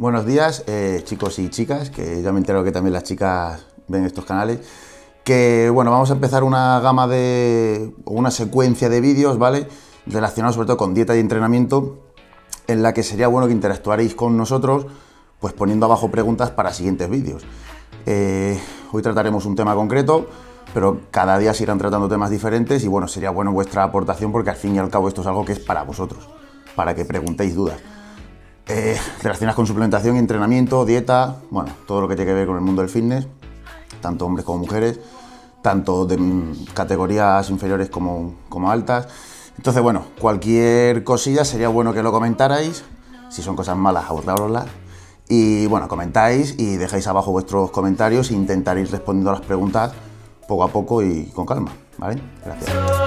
Buenos días, eh, chicos y chicas, que ya me entero que también las chicas ven estos canales. Que bueno, vamos a empezar una gama de. una secuencia de vídeos, ¿vale? Relacionados sobre todo con dieta y entrenamiento, en la que sería bueno que interactuaréis con nosotros, pues poniendo abajo preguntas para siguientes vídeos. Eh, hoy trataremos un tema concreto, pero cada día se irán tratando temas diferentes y bueno, sería bueno vuestra aportación porque al fin y al cabo esto es algo que es para vosotros, para que preguntéis dudas. Eh, relacionadas con suplementación, entrenamiento, dieta, bueno, todo lo que tiene que ver con el mundo del fitness, tanto hombres como mujeres, tanto de mm, categorías inferiores como, altas. Entonces, bueno, cualquier cosilla sería bueno que lo comentarais. Si son cosas malas, abordároslas. Y bueno, comentáis y dejáis abajo vuestros comentarios e intentaréis respondiendo a las preguntas poco a poco y con calma. ¿Vale? Gracias.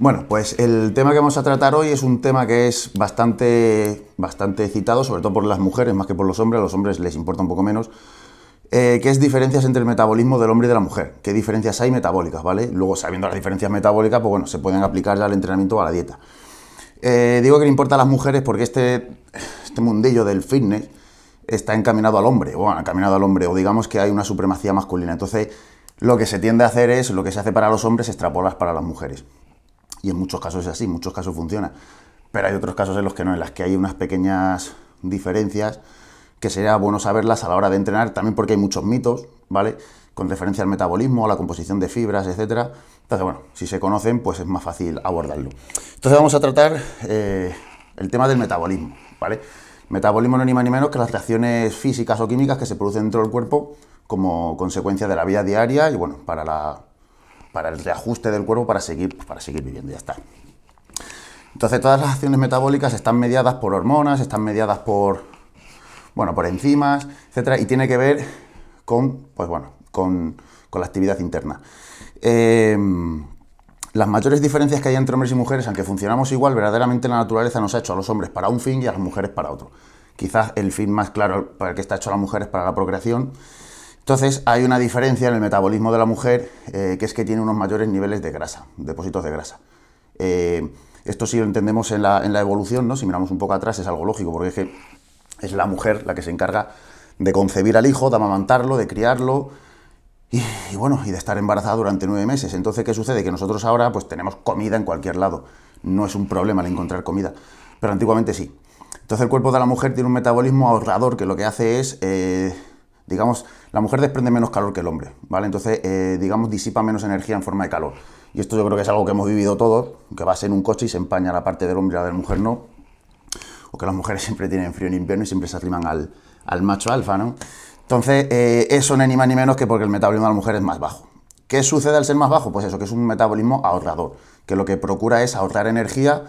Bueno, pues el tema que vamos a tratar hoy es un tema que es bastante, bastante citado, sobre todo por las mujeres más que por los hombres, a los hombres les importa un poco menos, eh, que es diferencias entre el metabolismo del hombre y de la mujer. ¿Qué diferencias hay metabólicas, vale? Luego, sabiendo las diferencias metabólicas, pues bueno, se pueden aplicar ya al entrenamiento o a la dieta. Eh, digo que le importa a las mujeres porque este, este mundillo del fitness está encaminado al hombre, o encaminado al hombre, o digamos que hay una supremacía masculina. Entonces, lo que se tiende a hacer es, lo que se hace para los hombres, extrapolas para las mujeres. Y en muchos casos es así, en muchos casos funciona. Pero hay otros casos en los que no, en las que hay unas pequeñas diferencias que sería bueno saberlas a la hora de entrenar, también porque hay muchos mitos, ¿vale? Con referencia al metabolismo, a la composición de fibras, etc. Entonces, bueno, si se conocen, pues es más fácil abordarlo. Entonces vamos a tratar eh, el tema del metabolismo, ¿vale? Metabolismo no anima ni ni menos que las reacciones físicas o químicas que se producen dentro del cuerpo como consecuencia de la vida diaria y, bueno, para la para el reajuste del cuerpo para seguir, para seguir viviendo, ya está. Entonces todas las acciones metabólicas están mediadas por hormonas, están mediadas por, bueno, por enzimas, etcétera, y tiene que ver con, pues bueno, con, la actividad interna. Em, las mayores diferencias que hay entre hombres y mujeres, aunque funcionamos igual, verdaderamente la naturaleza nos ha hecho a los hombres para un fin y a las mujeres para otro. Quizás el fin más claro para el que está hecho a las mujeres para la procreación entonces hay una diferencia en el metabolismo de la mujer eh, que es que tiene unos mayores niveles de grasa, depósitos de grasa. Eh, esto sí lo entendemos en la, evolución, ¿no? si miramos un poco atrás es algo lógico, porque es que es la mujer la que se encarga de concebir al hijo, de amamantarlo, de criarlo, y, bueno, y de estar embarazada durante nueve meses. Entonces, ¿qué sucede? Que nosotros ahora pues tenemos comida en cualquier lado. No es un problema el encontrar comida, pero antiguamente sí. Entonces el cuerpo de la mujer tiene un metabolismo ahorrador que lo que hace es eh, digamos, la mujer desprende menos calor que el hombre, ¿vale? Entonces, eh, digamos, disipa menos energía en forma de calor. Y esto yo creo que es algo que hemos vivido todos, que vas en un coche y se empaña la parte del hombre y la de la mujer no. O que las mujeres siempre tienen frío en invierno y siempre se arriman al, macho alfa, ¿no? Entonces, eh, eso no anima ni más ni menos que porque el metabolismo de la mujer es más bajo. ¿Qué sucede al ser más bajo? Pues eso, que es un metabolismo ahorrador, que lo que procura es ahorrar energía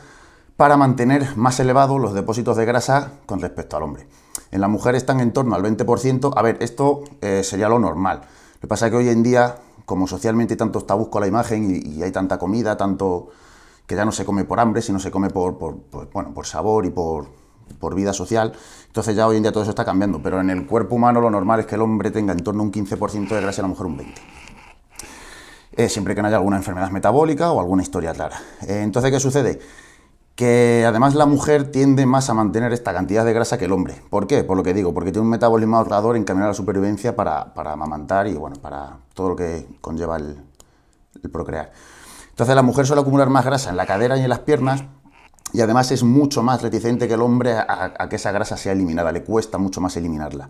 para mantener más elevados los depósitos de grasa con respecto al hombre. En la mujer están en torno al 20%. A ver, esto eh, sería lo normal. Lo que pasa es que hoy en día, como socialmente tanto está busco la imagen y, hay tanta comida, tanto que ya no se come por hambre, sino se come por, por, sabor y por, por vida social. Entonces ya hoy en día todo eso está cambiando, pero en el cuerpo humano lo normal es que el hombre tenga en torno a un 15% de grasa y la mujer un 20%. Eh, siempre que no haya alguna enfermedad metabólica o alguna historia clara. Eh, entonces, ¿qué sucede? que además la mujer tiende más a mantener esta cantidad de grasa que el hombre. ¿Por qué? Por lo que digo, porque tiene un metabolismo ahorrador encaminado a la supervivencia para, para amamantar y bueno, para todo lo que conlleva el, procrear. Entonces la mujer suele acumular más grasa en la cadera y en las piernas y además es mucho más reticente que el hombre a, que esa grasa sea eliminada, le cuesta mucho más eliminarla.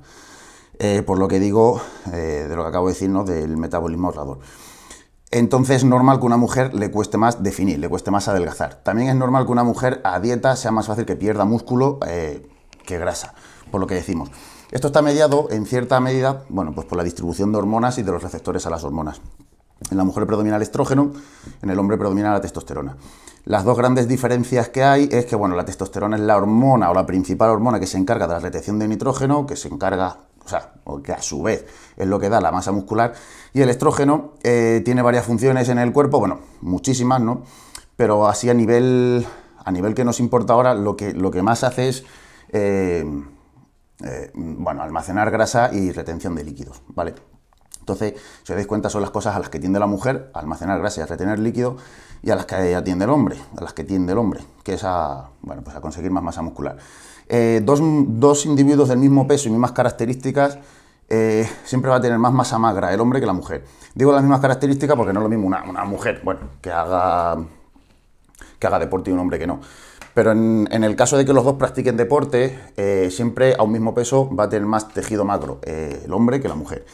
Eh, por lo que digo, eh, de lo que acabo de decir, del metabolismo ahorrador. Entonces es normal que una mujer le cueste más definir, le cueste más adelgazar. También es normal que una mujer a dieta sea más fácil que pierda músculo eh, que grasa, por lo que decimos. Esto está mediado en cierta medida, bueno, pues por la distribución de hormonas y de los receptores a las hormonas. En la mujer predomina el estrógeno, en el hombre predomina la testosterona. Las dos grandes diferencias que hay es que, bueno, la testosterona es la hormona o la principal hormona que se encarga de la retención de nitrógeno, que se encarga o sea, que a su vez es lo que da la masa muscular. Y el estrógeno eh, tiene varias funciones en el cuerpo, bueno, muchísimas, ¿no? Pero así a nivel, a nivel que nos importa ahora, lo que, lo que más hace es, eh, eh, bueno, almacenar grasa y retención de líquidos, ¿vale? Entonces, si os dais cuenta, son las cosas a las que tiende la mujer, almacenar grasa y a retener líquido, y a las que atiende el hombre, a las que tiende el hombre, que es a, bueno, pues a conseguir más masa muscular. Eh, dos, individuos del mismo peso y mismas características, eh, siempre va a tener más masa magra el hombre que la mujer. Digo las mismas características porque no es lo mismo una, mujer, bueno, que haga, que haga deporte y un hombre que no. Pero en, el caso de que los dos practiquen deporte, eh, siempre a un mismo peso va a tener más tejido magro el hombre que la mujer.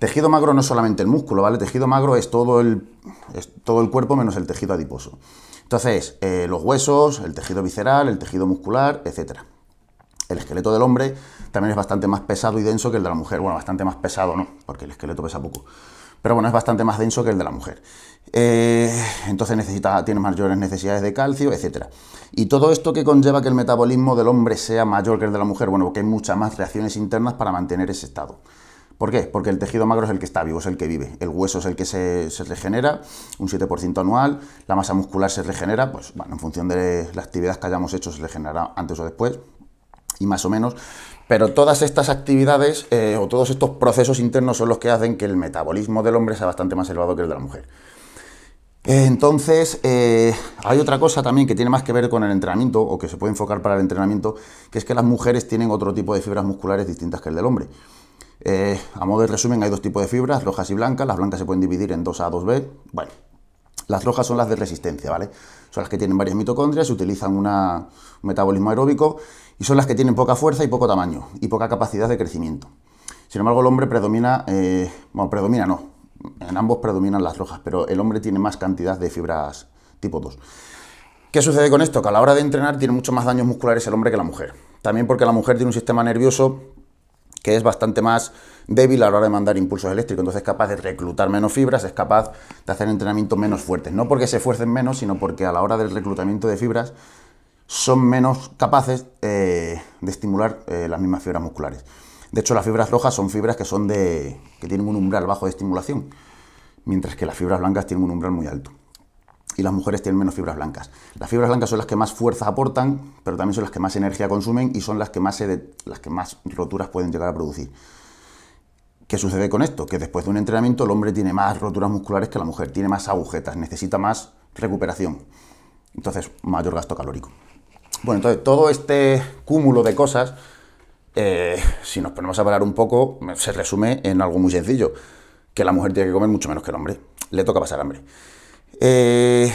Tejido magro no es solamente el músculo, ¿vale? Tejido magro es todo el, todo el cuerpo menos el tejido adiposo. Entonces, los huesos, el tejido visceral, el tejido muscular, etcétera. El esqueleto del hombre también es bastante más pesado y denso que el de la mujer. Bueno, bastante más pesado no, porque el esqueleto pesa poco. Pero bueno, es bastante más denso que el de la mujer. Eh, entonces necesita, tiene mayores necesidades de calcio, etc. Y todo esto que conlleva que el metabolismo del hombre sea mayor que el de la mujer, bueno, porque hay muchas más reacciones internas para mantener ese estado. ¿Por qué? Porque el tejido magro es el que está vivo, es el que vive. El hueso es el que se, regenera, un 7% anual. La masa muscular se regenera, pues bueno, en función de las actividad que hayamos hecho se regenerará antes o después, y más o menos. Pero todas estas actividades eh, o todos estos procesos internos son los que hacen que el metabolismo del hombre sea bastante más elevado que el de la mujer. Entonces, eh, hay otra cosa también que tiene más que ver con el entrenamiento, o que se puede enfocar para el entrenamiento, que es que las mujeres tienen otro tipo de fibras musculares distintas que el del hombre. Eh, a modo de resumen, hay dos tipos de fibras, rojas y blancas. Las blancas se pueden dividir en 2A, 2B. Bueno, las rojas son las de resistencia, ¿vale? Son las que tienen varias mitocondrias, utilizan un metabolismo aeróbico y son las que tienen poca fuerza y poco tamaño y poca capacidad de crecimiento. Sin embargo, el hombre predomina, eh, bueno, predomina no, en ambos predominan las rojas, pero el hombre tiene más cantidad de fibras tipo 2. ¿Qué sucede con esto? Que a la hora de entrenar tiene mucho más daños musculares el hombre que la mujer. También porque la mujer tiene un sistema nervioso que es bastante más débil a la hora de mandar impulsos eléctricos, entonces es capaz de reclutar menos fibras, es capaz de hacer entrenamientos menos fuertes, no porque se esfuercen menos, sino porque a la hora del reclutamiento de fibras son menos capaces eh, de estimular eh, las mismas fibras musculares. De hecho, las fibras rojas son fibras que, que tienen un umbral bajo de estimulación, mientras que las fibras blancas tienen un umbral muy alto. Y las mujeres tienen menos fibras blancas. Las fibras blancas son las que más fuerza aportan, pero también son las que más energía consumen y son las que las que más roturas pueden llegar a producir. ¿Qué sucede con esto? Que después de un entrenamiento el hombre tiene más roturas musculares que la mujer, tiene más agujetas, necesita más recuperación. Entonces, mayor gasto calórico. Bueno, entonces todo este cúmulo de cosas, eh, si nos ponemos a parar un poco, se resume en algo muy sencillo, que la mujer tiene que comer mucho menos que el hombre, le toca pasar hambre. Eh,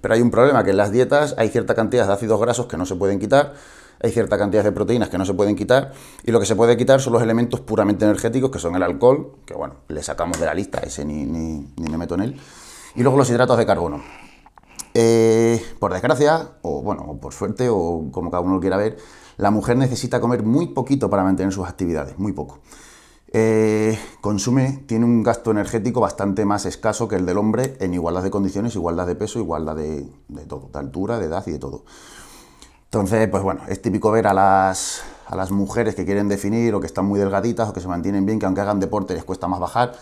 pero hay un problema, que en las dietas hay cierta cantidad de ácidos grasos que no se pueden quitar, hay cierta cantidad de proteínas que no se pueden quitar, y lo que se puede quitar son los elementos puramente energéticos, que son el alcohol, que bueno, le sacamos de la lista, ese ni, ni me meto en él, y luego los hidratos de carbono. Eh, por desgracia, o bueno, por suerte, o como cada uno lo quiera ver, la mujer necesita comer muy poquito para mantener sus actividades, muy poco. Eh, consume, tiene un gasto energético bastante más escaso que el del hombre en igualdad de condiciones, igualdad de peso, igualdad de, todo, de altura, de edad y de todo. Entonces, pues bueno, es típico ver a las, a las mujeres que quieren definir o que están muy delgaditas o que se mantienen bien, que aunque hagan deporte les cuesta más bajar,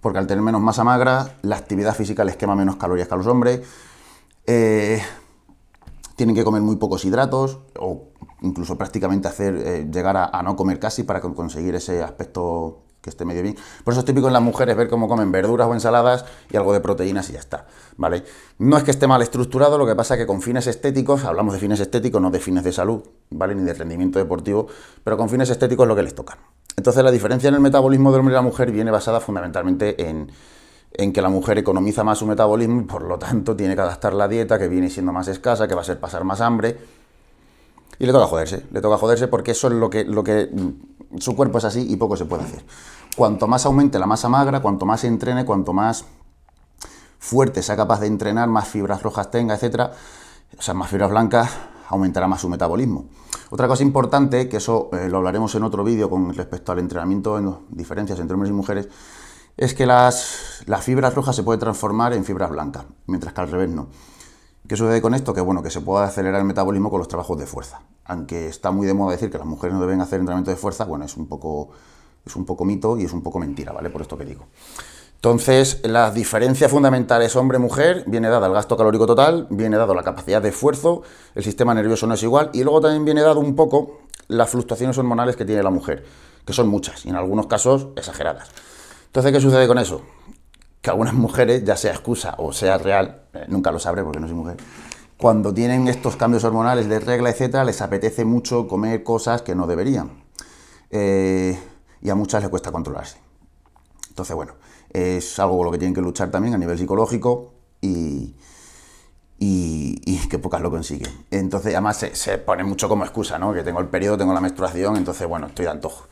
porque al tener menos masa magra, la actividad física les quema menos calorías que a los hombres eh, tienen que comer muy pocos hidratos o incluso prácticamente hacer eh, llegar a, a, no comer casi para conseguir ese aspecto que esté medio bien. Por eso es típico en las mujeres ver cómo comen verduras o ensaladas y algo de proteínas y ya está, ¿vale? No es que esté mal estructurado, lo que pasa es que con fines estéticos, hablamos de fines estéticos, no de fines de salud, ¿vale? Ni de rendimiento deportivo, pero con fines estéticos es lo que les toca. Entonces la diferencia en el metabolismo del hombre y la mujer viene basada fundamentalmente en, en que la mujer economiza más su metabolismo y por lo tanto tiene que adaptar la dieta, que viene siendo más escasa, que va a ser pasar más hambre. Y le toca joderse, le toca joderse porque eso es lo que, lo que mm, su cuerpo es así y poco se puede hacer. Cuanto más aumente la masa magra, cuanto más se entrene, cuanto más fuerte sea capaz de entrenar, más fibras rojas tenga, etcétera, o sea, más fibras blancas, aumentará más su metabolismo. Otra cosa importante, que eso eh, lo hablaremos en otro vídeo con respecto al entrenamiento, en diferencias entre hombres y mujeres, es que las, fibras rojas se pueden transformar en fibras blancas, mientras que al revés no. ¿Qué sucede con esto? Que bueno, que se pueda acelerar el metabolismo con los trabajos de fuerza. Aunque está muy de moda decir que las mujeres no deben hacer entrenamiento de fuerza, bueno, es un poco, es un poco mito y es un poco mentira, ¿vale? Por esto que digo. Entonces, las diferencias fundamentales hombre-mujer viene dada al gasto calórico total, viene dado la capacidad de esfuerzo, el sistema nervioso no es igual y luego también viene dado un poco las fluctuaciones hormonales que tiene la mujer, que son muchas y en algunos casos exageradas. Entonces, ¿qué sucede con eso? Que algunas mujeres, ya sea excusa o sea real, eh, nunca lo sabré porque no soy mujer, cuando tienen estos cambios hormonales de regla, etcétera, les apetece mucho comer cosas que no deberían. Eh, y a muchas les cuesta controlarse. Entonces, bueno, es algo con lo que tienen que luchar también a nivel psicológico y, que pocas lo consiguen. Entonces, además se, pone mucho como excusa, ¿no? Que tengo el periodo, tengo la menstruación, entonces, bueno, estoy de antojo.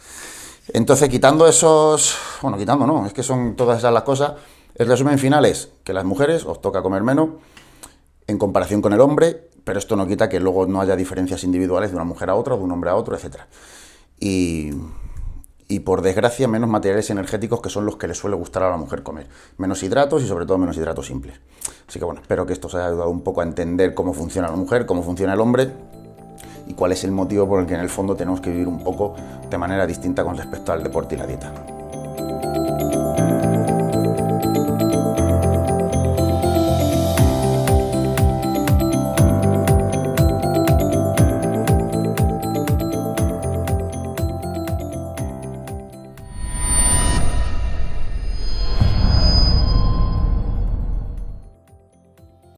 Entonces, quitando esos, bueno, quitando no, es que son todas esas las cosas, el resumen final es que las mujeres os toca comer menos en comparación con el hombre, pero esto no quita que luego no haya diferencias individuales de una mujer a otra, de un hombre a otro, etc. Y, y por desgracia menos materiales energéticos que son los que le suele gustar a la mujer comer. Menos hidratos y sobre todo menos hidratos simples. Así que bueno, espero que esto os haya ayudado un poco a entender cómo funciona la mujer, cómo funciona el hombre y cuál es el motivo por el que en el fondo tenemos que vivir un poco de manera distinta con respecto al deporte y la dieta.